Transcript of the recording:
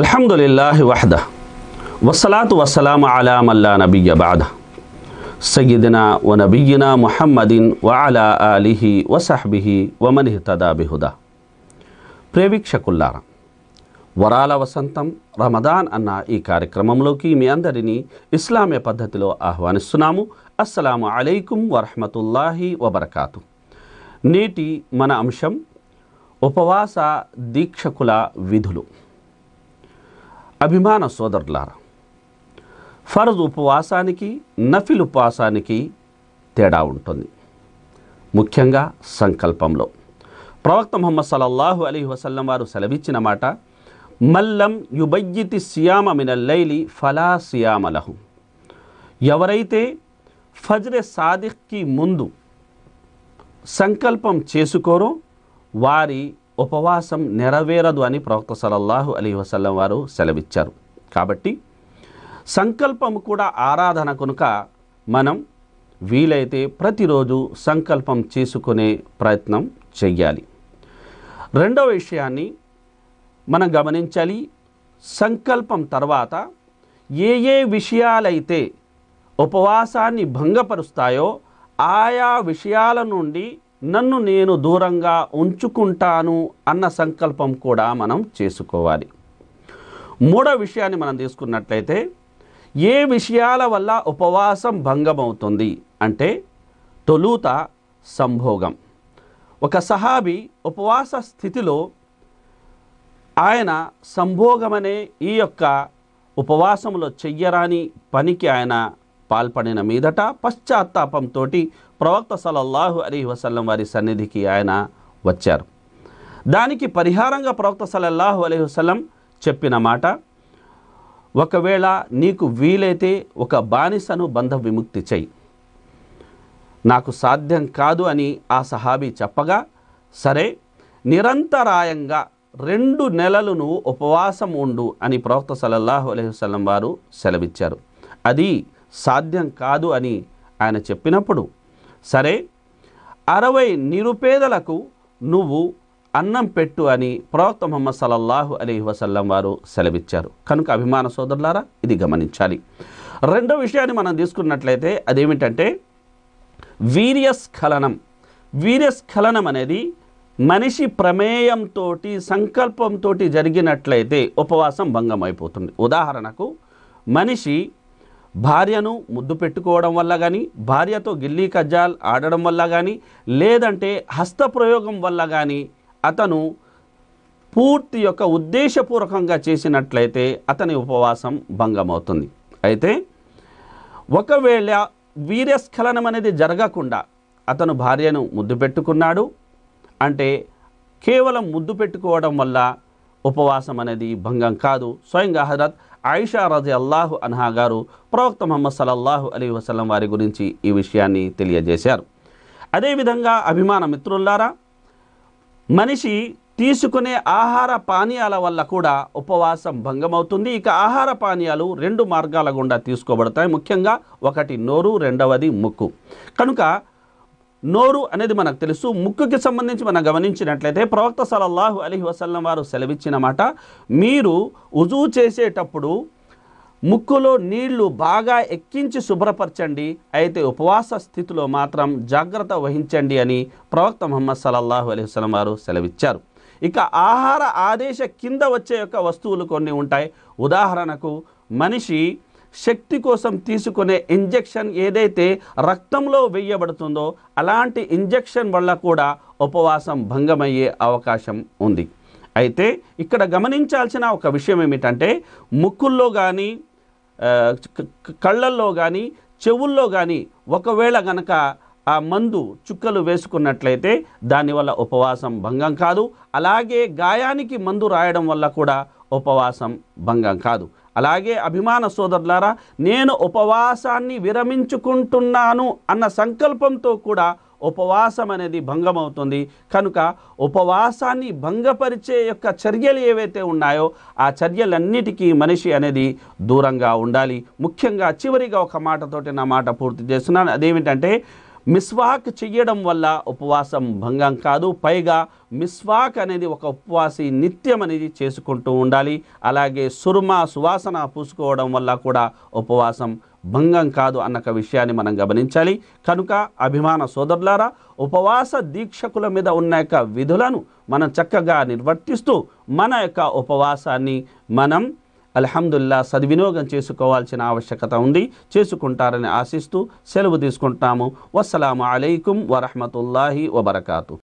అల్హమ్దుల్లాహి వహద వసలాతు వసలాం మల్లా నబియ్య బాధ సయ్యదినా వ నబీనా ముహమ్మదిన్ వఅలా అలిహి వసహ్బిహి వమని తదాబిహుదా ప్రేవీక్షకుల్లారా వరాల వసంతం రమదాన్ అన్న ఈ కార్యక్రమంలోకి మీ అందరినీ ఇస్లామీయ పద్ధతిలో ఆహ్వానిస్తున్నాము అస్సలాము అలైకుం వరహమతుల్లాహి వబర్కాతు నేటి మన అంశం ఉపవాస దీక్షకుల విధులు అభిమాన సోదరులారా ఫర్జ్ ఉపవాసానికి నఫిల్ ఉపవాసానికి తేడా ఉంటుంది ముఖ్యంగా సంకల్పంలో ప్రవక్త ముహమ్మద్ సలల్లాహు అలీ వసల్లం వారు సెలవిచ్చిన మాట మల్లం యుబయ్యితి సియామ మినల్లైలి ఫలా సియామలహు ఎవరైతే ఫజ్రె సాదిఖ్కి ముందు సంకల్పం చేసుకోరో వారి ఉపవాసం నెరవేరదు అని ప్రవక్త సలల్లాహు అలీ వసల్లం వారు సెలవిచ్చారు కాబట్టి సంకల్పం కూడా ఆరాధన కనుక మనం వీలైతే ప్రతిరోజు సంకల్పం చేసుకునే ప్రయత్నం చెయ్యాలి రెండవ విషయాన్ని మనం గమనించాలి సంకల్పం తర్వాత ఏ ఏ విషయాలైతే ఉపవాసాన్ని భంగపరుస్తాయో ఆయా విషయాల నుండి నన్ను నేను దూరంగా ఉంచుకుంటాను అన్న సంకల్పం కూడా మనం చేసుకోవాలి మూడో విషయాన్ని మనం తీసుకున్నట్లయితే ఏ విషయాల వల్ల ఉపవాసం భంగమవుతుంది అంటే తొలుత సంభోగం ఒక సహాబి ఉపవాస స్థితిలో ఆయన సంభోగమనే ఈ యొక్క ఉపవాసంలో చెయ్యరాని పనికి ఆయన పాల్పడిన మీదట పశ్చాత్తాపంతో ప్రవక్త సలల్లాహు అలీ వసల్లం వారి సన్నిధికి ఆయన వచ్చారు దానికి పరిహారంగా ప్రవక్త సలల్లాహు అలీ వసలం చెప్పిన మాట ఒకవేళ నీకు వీలైతే ఒక బానిసను బంధ విముక్తి చేయి నాకు సాధ్యం కాదు అని ఆ సహాబీ చెప్పగా సరే నిరంతరాయంగా రెండు నెలలను ఉపవాసం ఉండు అని ప్రవక్త సలల్లాహు అలైహి వసలం వారు సెలవిచ్చారు అది సాధ్యం కాదు అని ఆయన చెప్పినప్పుడు సరే అరవై నిరుపేదలకు నువ్వు అన్నం పెట్టు అని ప్రవక్త మొహమ్మద్ సలల్లాహు అలీ వసల్లం వారు సెలవిచ్చారు కనుక అభిమాన సోదరులారా ఇది గమనించాలి రెండో విషయాన్ని మనం తీసుకున్నట్లయితే అదేమిటంటే వీర్యస్ఖలనం వీర్యస్ఖలనం అనేది మనిషి ప్రమేయంతో సంకల్పంతో జరిగినట్లయితే ఉపవాసం భంగం అయిపోతుంది ఉదాహరణకు మనిషి భార్యను ముద్దు పెట్టుకోవడం వల్ల కానీ భార్యతో గిల్లీ కజ్జాల్ ఆడడం వల్ల కానీ లేదంటే హస్త ప్రయోగం వల్ల కానీ అతను పూర్తి యొక్క ఉద్దేశపూర్వకంగా చేసినట్లయితే అతని ఉపవాసం భంగమవుతుంది అయితే ఒకవేళ వీర్యస్ఖలనం అనేది జరగకుండా అతను భార్యను ముద్దు పెట్టుకున్నాడు అంటే కేవలం ముద్దు పెట్టుకోవడం వల్ల ఉపవాసం అనేది భంగం కాదు స్వయంగా హజరత్ ఆయిషా రజీ అల్లాహు అన్హా గారు ప్రవక్త మహమ్మద్ సలల్లాహు అలీ వసలం వారి గురించి ఈ విషయాన్ని తెలియజేశారు అదేవిధంగా అభిమాన మిత్రులారా మనిషి తీసుకునే ఆహార పానీయాల వల్ల కూడా ఉపవాసం భంగమవుతుంది ఇక ఆహార పానీయాలు రెండు మార్గాల గుండా తీసుకోబడతాయి ముఖ్యంగా ఒకటి నోరు రెండవది ముక్కు కనుక నోరు అనేది మనకు తెలుసు ముక్కుకి సంబంధించి మనం గమనించినట్లయితే ప్రవక్త సలల్లాహు అలీ వసల్లం వారు సెలవిచ్చిన మాట మీరు ఉజువు చేసేటప్పుడు ముక్కులో నీళ్లు బాగా ఎక్కించి శుభ్రపరచండి అయితే ఉపవాస స్థితిలో మాత్రం జాగ్రత్త వహించండి అని ప్రవక్త మొహమ్మద్ సలల్లాహు అలీ వసలం వారు సెలవిచ్చారు ఇక ఆహార ఆదేశ కింద వచ్చే యొక్క వస్తువులు కొన్ని ఉంటాయి ఉదాహరణకు మనిషి శక్తి కోసం తీసుకునే ఇంజెక్షన్ ఏదైతే రక్తంలో వేయబడుతుందో అలాంటి ఇంజెక్షన్ వల్ల కూడా ఉపవాసం భంగమయ్యే అవకాశం ఉంది అయితే ఇక్కడ గమనించాల్సిన ఒక విషయం ఏమిటంటే ముక్కుల్లో కానీ కళ్ళల్లో కానీ చెవుల్లో కానీ ఒకవేళ గనక ఆ మందు చుక్కలు వేసుకున్నట్లయితే దానివల్ల ఉపవాసం భంగం కాదు అలాగే గాయానికి మందు రాయడం వల్ల కూడా ఉపవాసం భంగం కాదు అలాగే అభిమాన సోదరులారా నేను ఉపవాసాన్ని విరమించుకుంటున్నాను అన్న సంకల్పంతో కూడా ఉపవాసం అనేది భంగమవుతుంది కనుక ఉపవాసాన్ని భంగపరిచే యొక్క చర్యలు ఏవైతే ఉన్నాయో ఆ చర్యలన్నిటికీ మనిషి అనేది దూరంగా ఉండాలి ముఖ్యంగా చివరిగా ఒక మాటతోటి నా మాట పూర్తి చేస్తున్నాను అదేమిటంటే మిస్వాక్ చేయడం వల్ల ఉపవాసం భంగం కాదు పైగా మిస్వాక్ అనేది ఒక ఉపవాసి నిత్యం అనేది చేసుకుంటూ ఉండాలి అలాగే సుర్మ సువాసన పూసుకోవడం వల్ల కూడా ఉపవాసం భంగం కాదు అన్న ఒక విషయాన్ని మనం గమనించాలి కనుక అభిమాన సోదరులారా ఉపవాస దీక్షకుల మీద ఉన్న యొక్క విధులను మనం చక్కగా నిర్వర్తిస్తూ మన యొక్క ఉపవాసాన్ని మనం అల్హమ్దుల్లా సద్వినియోగం చేసుకోవాల్సిన ఆవశ్యకత ఉంది చేసుకుంటారని ఆశిస్తూ సెలవు తీసుకుంటాము వస్సలాము అలైకుం వరహమతుల్లాహి వబర్కాతు